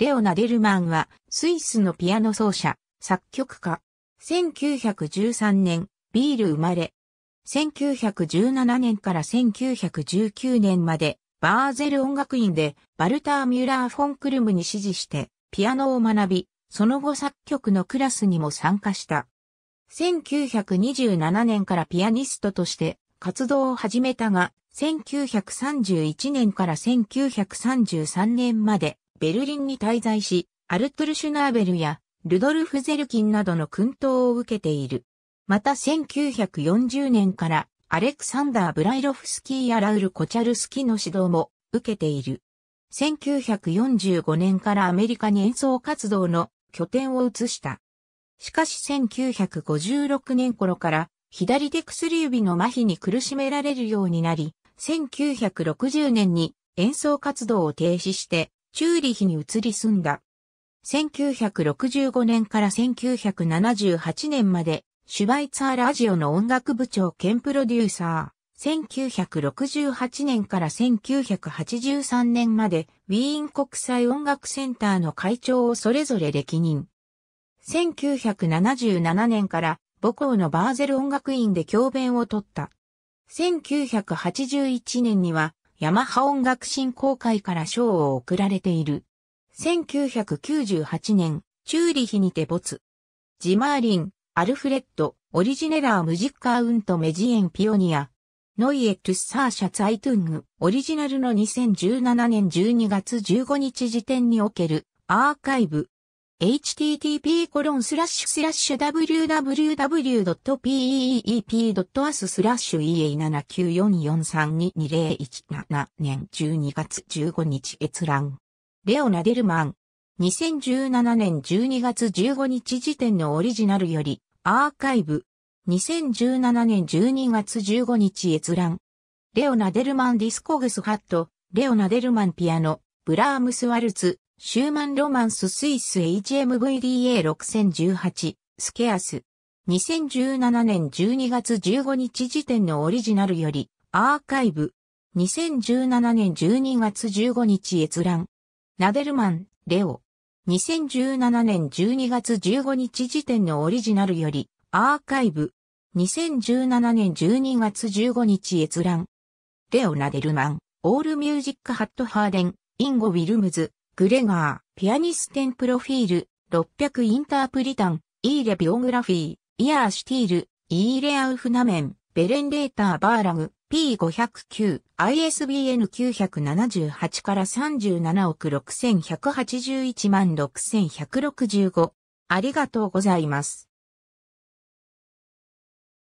レオナ・デルマンは、スイスのピアノ奏者、作曲家。1913年、ビール生まれ。1917年から1919年まで、バーゼル音楽院で、バルター・ミュラー・フォンクルムに指示して、ピアノを学び、その後作曲のクラスにも参加した。1927年からピアニストとして活動を始めたが、1931年から1933年までベルリンに滞在し、アルトゥル・シュナーベルやルドルフ・ゼルキンなどの訓陶を受けている。また1940年からアレクサンダー・ブライロフスキーやラウル・コチャルスキーの指導も受けている。1945年からアメリカに演奏活動の拠点を移した。しかし1956年頃から左手薬指の麻痺に苦しめられるようになり、1960年に演奏活動を停止してチューリヒに移り住んだ。1965年から1978年まで、シュバイツァーラジオの音楽部長兼プロデューサー。1968年から1983年まで、ウィーン国際音楽センターの会長をそれぞれ歴任。1977年から母校のバーゼル音楽院で教鞭を取った。1981年にはヤマハ音楽振興会から賞を贈られている。1998年、チューリヒにて没。ジマーリン、アルフレッド、オリジネラームジッカウントメジエンピオニア。ノイエトゥッサーシャツアイトゥング、オリジナルの2017年12月15日時点におけるアーカイブ、http://www.peep.as スラッシュ EA7944322017 年12月15日閲覧。レオナ・デルマン。2017年12月15日時点のオリジナルより、アーカイブ。2017年12月15日閲覧。レオナ・デルマンディスコグスハット、レオナ・デルマンピアノ、ブラームス・ワルツ、シューマンロマンススイス HMVDA6018 スケアス2017年12月15日時点のオリジナルよりアーカイブ2017年12月15日閲覧ナデルマンレオ2017年12月15日時点のオリジナルよりアーカイブ2017年12月15日閲覧レオナデルマンオールミュージックハットハーデンインゴ・ウィルムズグレガー、ピアニステンプロフィール、600インタープリタン、イーレビオグラフィー、イヤーシティール、イーレアウフナメン、ベレンレーターバーラグ、P509、ISBN 978から37億6181万6165。ありがとうございます。